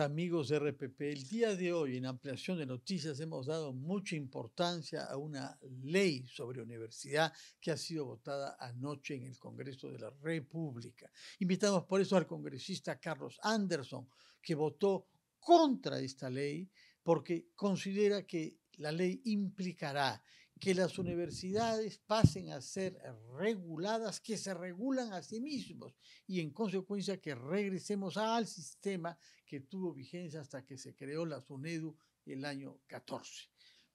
amigos de RPP, el día de hoy en Ampliación de Noticias hemos dado mucha importancia a una ley sobre universidad que ha sido votada anoche en el Congreso de la República. Invitamos por eso al congresista Carlos Anderson, que votó contra esta ley porque considera que la ley implicará que las universidades pasen a ser reguladas, que se regulan a sí mismos y en consecuencia que regresemos al sistema que tuvo vigencia hasta que se creó la SUNEDU el año 14.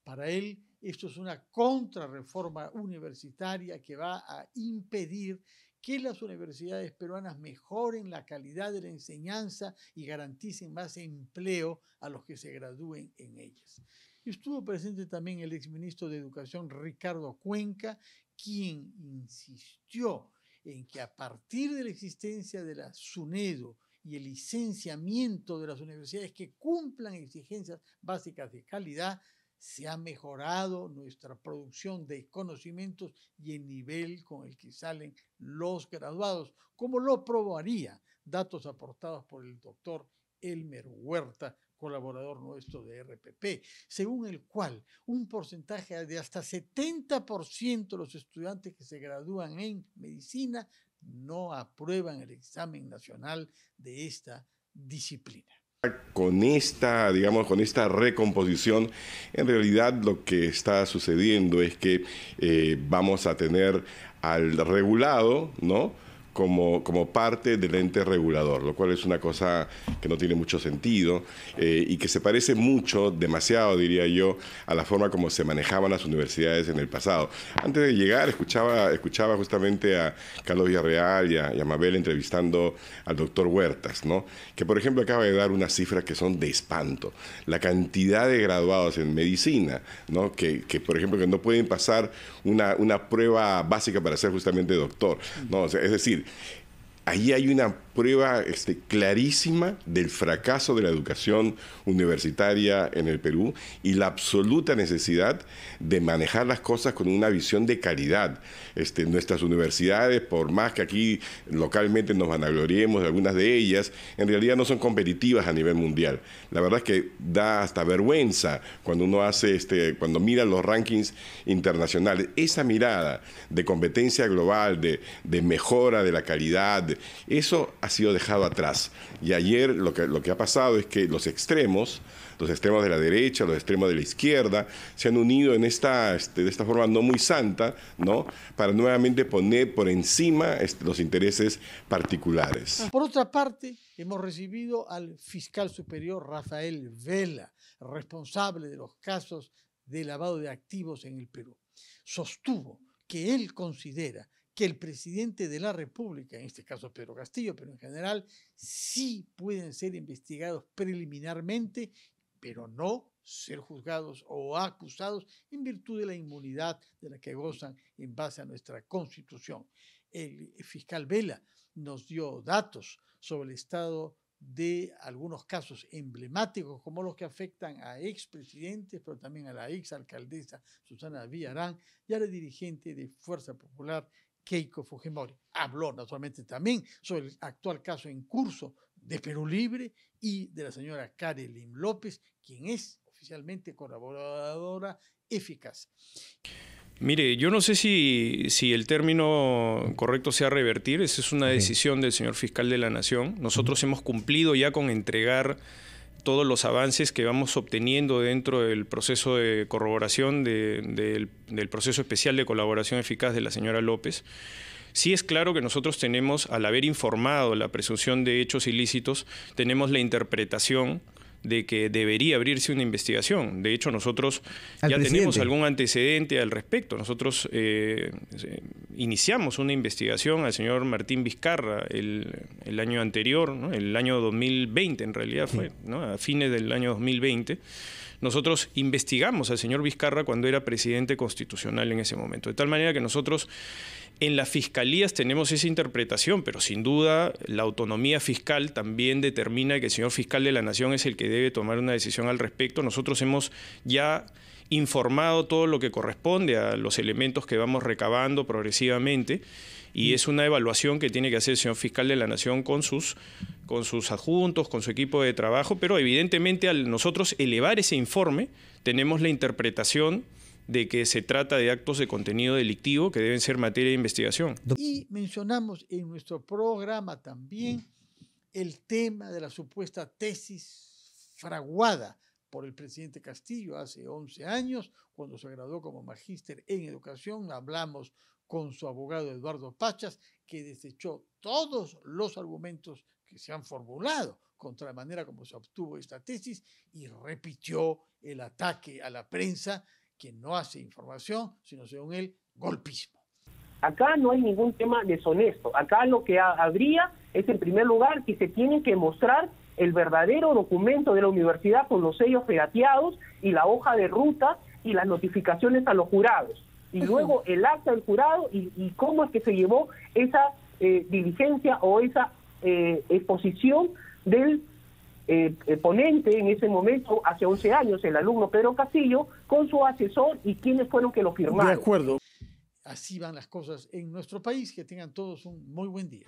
Para él, esto es una contrarreforma universitaria que va a impedir que las universidades peruanas mejoren la calidad de la enseñanza y garanticen más empleo a los que se gradúen en ellas. Estuvo presente también el exministro de Educación Ricardo Cuenca, quien insistió en que a partir de la existencia de la SUNEDO y el licenciamiento de las universidades que cumplan exigencias básicas de calidad, se ha mejorado nuestra producción de conocimientos y el nivel con el que salen los graduados, como lo probaría datos aportados por el doctor Elmer Huerta, colaborador nuestro de RPP, según el cual un porcentaje de hasta 70% de los estudiantes que se gradúan en medicina no aprueban el examen nacional de esta disciplina con esta, digamos, con esta recomposición, en realidad lo que está sucediendo es que eh, vamos a tener al regulado, ¿no? como, parte del ente regulador, lo cual es una cosa que no tiene mucho sentido eh, y que se parece mucho, demasiado diría yo, a la forma como se manejaban las universidades en el pasado. Antes de llegar escuchaba, escuchaba justamente a Carlos Villarreal y a, Mabel entrevistando al doctor Huertas, ¿no? que por ejemplo acaba de dar unas cifras que son de espanto. La cantidad de graduados en medicina, ¿no? que, que por ejemplo que no pueden pasar una, prueba básica para ser justamente doctor. ¿no? es decir, ahí hay una prueba este, clarísima del fracaso de la educación universitaria en el Perú y la absoluta necesidad de manejar las cosas con una visión de calidad. Este, nuestras universidades, por más que aquí localmente nos vanagloriemos de algunas de ellas, en realidad no son competitivas a nivel mundial. La verdad es que da hasta vergüenza cuando uno hace, este, cuando mira los rankings internacionales. Esa mirada de competencia global, de, de mejora de la calidad, eso ha sido dejado atrás. Y ayer lo que, lo que ha pasado es que los extremos, los extremos de la derecha, los extremos de la izquierda, se han unido en esta, este, de esta forma no muy santa, ¿no? Para nuevamente poner por encima este, los intereses particulares. Por otra parte, hemos recibido al fiscal superior Rafael Vela, responsable de los casos de lavado de activos en el Perú. Sostuvo que él considera que el presidente de la República, en este caso Pedro Castillo, pero en general, sí pueden ser investigados preliminarmente, pero no ser juzgados o acusados en virtud de la inmunidad de la que gozan en base a nuestra constitución. El fiscal Vela nos dio datos sobre el estado de algunos casos emblemáticos como los que afectan a expresidentes, pero también a la exalcaldesa Susana Villarán y a la dirigente de Fuerza Popular Keiko Fujimori. Habló naturalmente también sobre el actual caso en curso de Perú Libre y de la señora Karelin López, quien es oficialmente colaboradora eficaz. Mire, yo no sé si, si, el término correcto sea revertir, esa es una decisión del señor fiscal de la Nación. Nosotros hemos cumplido ya con entregar todos los avances que vamos obteniendo dentro del proceso de corroboración del, proceso especial de colaboración eficaz de la señora López. Sí es claro que nosotros tenemos, al haber informado la presunción de hechos ilícitos, tenemos la interpretación de que debería abrirse una investigación. De hecho, nosotros ya tenemos algún antecedente al respecto. Nosotros eh, iniciamos una investigación al señor Martín Vizcarra el, año anterior, el año 2020 en realidad fue, a fines del año 2020. Nosotros investigamos al señor Vizcarra cuando era presidente constitucional en ese momento. De tal manera que nosotros en las fiscalías tenemos esa interpretación, pero sin duda la autonomía fiscal también determina que el señor fiscal de la Nación es el que debe tomar una decisión al respecto. Nosotros hemos ya informado todo lo que corresponde a los elementos que vamos recabando progresivamente y mm. es una evaluación que tiene que hacer el señor fiscal de la Nación con sus, con sus adjuntos, con su equipo de trabajo, pero evidentemente al nosotros elevar ese informe tenemos la interpretación de que se trata de actos de contenido delictivo que deben ser materia de investigación. Y mencionamos en nuestro programa también mm. el tema de la supuesta tesis fraguada por el presidente Castillo hace 11 años, cuando se graduó como magíster en educación. Hablamos con su abogado Eduardo Pachas, que desechó todos los argumentos que se han formulado contra la manera como se obtuvo esta tesis y repitió el ataque a la prensa, que no hace información, sino según él, golpismo. Acá no hay ningún tema deshonesto. Acá lo que habría es, en primer lugar, que se tienen que mostrar el verdadero documento de la universidad con los sellos pegateados y la hoja de ruta y las notificaciones a los jurados. Y luego el acta del jurado y, cómo es que se llevó esa eh, diligencia o esa eh, exposición del eh, ponente en ese momento, hace 11 años, el alumno Pedro Castillo, con su asesor y quiénes fueron que lo firmaron. De acuerdo. Así van las cosas en nuestro país. Que tengan todos un muy buen día.